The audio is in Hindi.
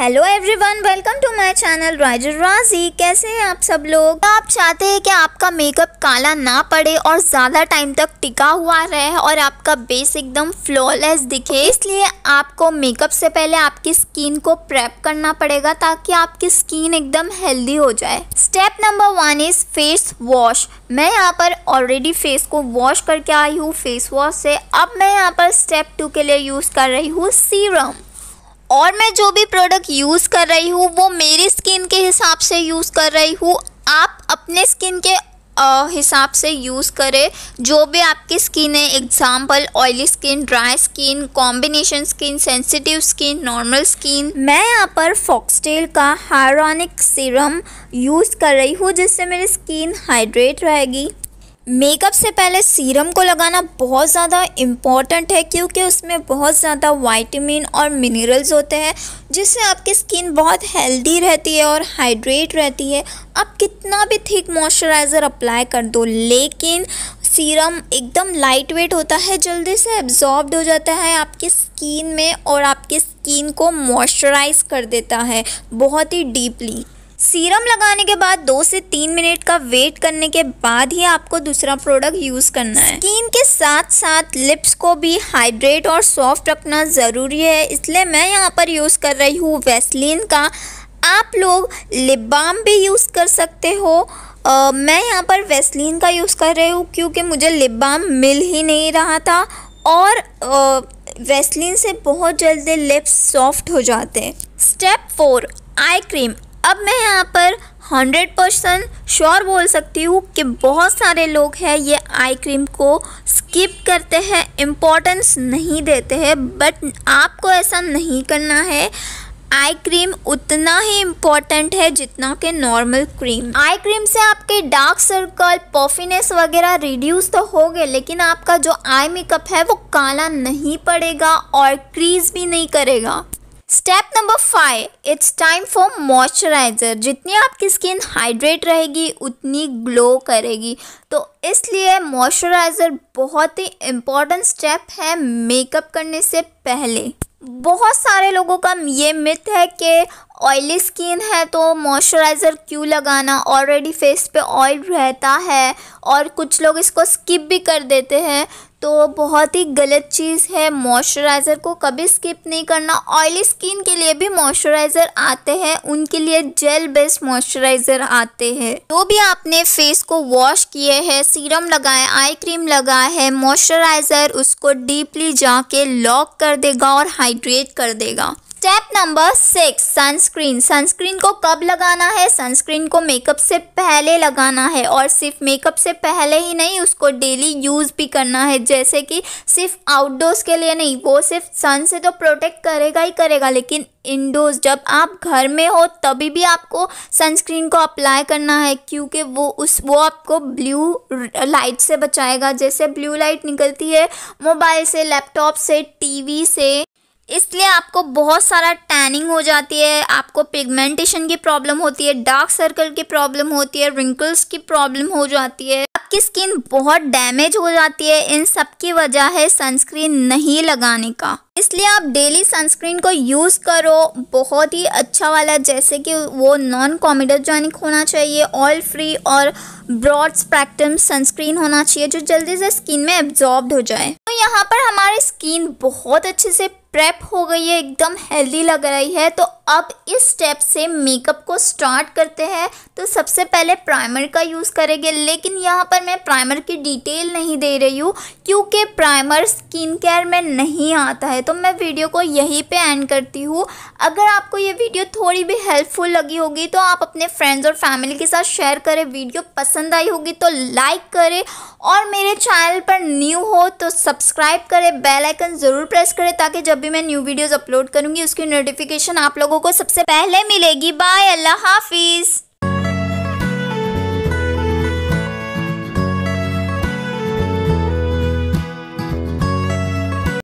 hello everyone welcome to my channel राइजर राजी कैसे हैं आप सब लोग आप चाहते हैं कि आपका मेकअप काला ना पड़े और ज़्यादा टाइम तक टिका हुआ रहे और आपका बेस एकदम फ्लॉलेस दिखे इसलिए आपको मेकअप से पहले आपकी स्किन को प्रेप करना पड़ेगा ताकि आपकी स्किन एकदम हेल्दी हो जाए step number one is face wash मैं यहाँ पर ऑलरेडी फेस को वॉश करके आई हूँ फेस वॉश से अब मैं यहाँ पर स्टेप टू के लिए यूज़ कर रही हूँ सीरम और मैं जो भी प्रोडक्ट यूज़ कर रही हूँ वो मेरी स्किन के हिसाब से यूज़ कर रही हूँ आप अपने स्किन के हिसाब से यूज़ करें जो भी आपकी स्किन है example oily skin dry skin combination skin sensitive skin normal skin मैं यहाँ पर फॉक्सटेल का हायरॉनिक सीरम यूज़ कर रही हूँ जिससे मेरी स्किन हाइड्रेट रहेगी मेकअप से पहले सीरम को लगाना बहुत ज़्यादा इम्पॉर्टेंट है क्योंकि उसमें बहुत ज़्यादा वाइटमिन और मिनरल्स होते हैं जिससे आपकी स्किन बहुत हेल्दी रहती है और हाइड्रेट रहती है आप कितना भी थिक मॉइस्चराइज़र अप्लाई कर दो लेकिन सीरम एकदम लाइट वेट होता है जल्दी से एब्जॉर्ब हो जाता है आपकी स्किन में और आपकी स्किन को मॉइस्चराइज कर देता है बहुत ही डीपली सीरम लगाने के बाद दो से तीन मिनट का वेट करने के बाद ही आपको दूसरा प्रोडक्ट यूज़ करना है स्किन के साथ साथ लिप्स को भी हाइड्रेट और सॉफ्ट रखना ज़रूरी है इसलिए मैं यहाँ पर यूज़ कर रही हूँ वैसलिन का आप लोग लिप बाम भी यूज़ कर सकते हो Uh, मैं यहाँ पर वेस्लिन का यूज़ कर रही हूँ क्योंकि मुझे लिप बाम मिल ही नहीं रहा था और uh, वेस्लिन से बहुत जल्दी लिप्स सॉफ्ट हो जाते हैं स्टेप फोर आई क्रीम अब मैं यहाँ पर हंड्रेड परसेंट श्योर बोल सकती हूँ कि बहुत सारे लोग हैं ये आई क्रीम को स्किप करते हैं इम्पोर्टेंस नहीं देते हैं बट आपको ऐसा नहीं करना है आई क्रीम उतना ही इम्पॉर्टेंट है जितना के नॉर्मल क्रीम आई क्रीम से आपके डार्क सर्कल पॉफिनेस वगैरह रिड्यूस तो हो गए लेकिन आपका जो आई मेकअप है वो काला नहीं पड़ेगा और क्रीज भी नहीं करेगा step number five it's time for moisturiser जितनी आपकी स्किन हाइड्रेट रहेगी उतनी ग्लो करेगी तो इसलिए मॉइस्चराइज़र बहुत ही इम्पॉर्टेंट स्टेप है मेकअप करने से पहले बहुत सारे लोगों का ये मिथ है कि ऑयली स्किन है तो मॉइस्चराइज़र क्यों लगाना ऑलरेडी फेस पे ऑयल रहता है और कुछ लोग इसको स्किप भी कर देते हैं तो बहुत ही गलत चीज़ है मॉइस्चराइज़र को कभी स्किप नहीं करना ऑयली स्किन के लिए भी मॉइस्चराइज़र आते हैं उनके लिए जेल बेस्ड मॉइस्चराइज़र आते हैं जो भी आपने फेस को वॉश किए हैं सीरम लगाए आई क्रीम लगाए है मॉइस्चराइज़र उसको डीपली जाके लॉक कर देगा और हाइड्रेट कर देगा step number six sunscreen sunscreen को कब लगाना है सनस्क्रीन को मेकअप से पहले लगाना है और सिर्फ मेकअप से पहले ही नहीं उसको डेली यूज़ भी करना है जैसे कि सिर्फ आउटडोर्स के लिए नहीं वो सिर्फ सन से तो प्रोटेक्ट करेगा ही करेगा लेकिन इंडोर्स जब आप घर में हो तभी भी आपको सनस्क्रीन को अप्लाई करना है क्योंकि वो उस वो आपको ब्लू लाइट से बचाएगा जैसे ब्लू लाइट निकलती है मोबाइल से लैपटॉप से टीवी से इसलिए आपको बहुत सारा टैनिंग हो जाती है आपको पिगमेंटेशन की प्रॉब्लम होती है डार्क सर्कल की प्रॉब्लम होती है रिंकल्स की प्रॉब्लम हो जाती है आपकी स्किन बहुत डैमेज हो जाती है इन सब की वजह है सनस्क्रीन नहीं लगाने का इसलिए आप डेली सनस्क्रीन को यूज़ करो बहुत ही अच्छा वाला जैसे कि वो नॉन कॉमेडोजेनिक होना चाहिए ऑयल फ्री और ब्रॉड स्पेक्ट्रम सनस्क्रीन होना चाहिए जो जल्दी से स्किन में एब्जॉर्ब हो जाए तो यहाँ पर हमारी स्किन बहुत अच्छे से प्रेप हो गई है एकदम हेल्दी लग रही है तो अब इस स्टेप से मेकअप को स्टार्ट करते हैं तो सबसे पहले प्राइमर का यूज़ करेंगे लेकिन यहाँ पर मैं प्राइमर की डिटेल नहीं दे रही हूँ क्योंकि प्राइमर स्किन केयर में नहीं आता है तो मैं वीडियो को यहीं पे एंड करती हूँ अगर आपको ये वीडियो थोड़ी भी हेल्पफुल लगी होगी तो आप अपने फ्रेंड्स और फैमिली के साथ शेयर करें वीडियो पसंद आई होगी तो लाइक करें और मेरे चैनल पर न्यू हो तो सब्सक्राइब करें बेलाइकन ज़रूर प्रेस करें ताकि जब भी भी मैं न्यू वीडियोज़ अपलोड करूँगी उसकी नोटिफिकेशन आप लोगों को सबसे पहले मिलेगी बाय अल्लाह हाफिज़